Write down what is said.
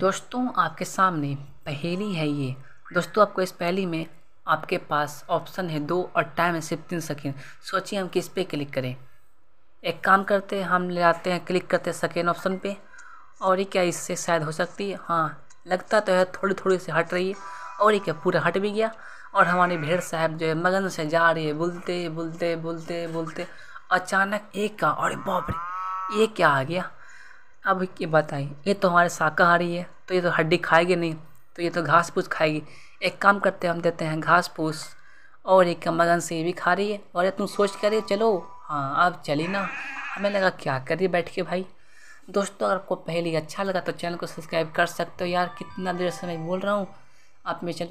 दोस्तों आपके सामने पहेली है ये दोस्तों आपको इस पहेली में आपके पास ऑप्शन है दो और टाइम है सिर्फ तीन सेकेंड सोचिए हम किस पे क्लिक करें एक काम करते हैं हम ले आते हैं क्लिक करते हैं सेकेंड ऑप्शन पे और ये क्या इससे शायद हो सकती है हाँ लगता तो है थोड़ी थोड़ी से हट रही है और ये क्या पूरा हट भी गया और हमारे भेड़ साहब जो है मगन से जा रही है बोलते बोलते बोलते बोलते अचानक एक का और बाप रे ये क्या आ गया अब ये बताइए ये तो हमारे शाकाहारी है तो ये तो हड्डी खाएगी नहीं तो ये तो घास फूस खाएगी एक काम करते हैं हम देते हैं घास फूस और एक मगन से भी खा रही है और तुम सोच कर चलो हाँ अब चली ना हमें लगा क्या करिए बैठ के भाई दोस्तों अगर आपको पहले अच्छा लगा तो चैनल को सब्सक्राइब कर सकते हो यार कितना देर से मैं बोल रहा हूँ आप मेरे चैनल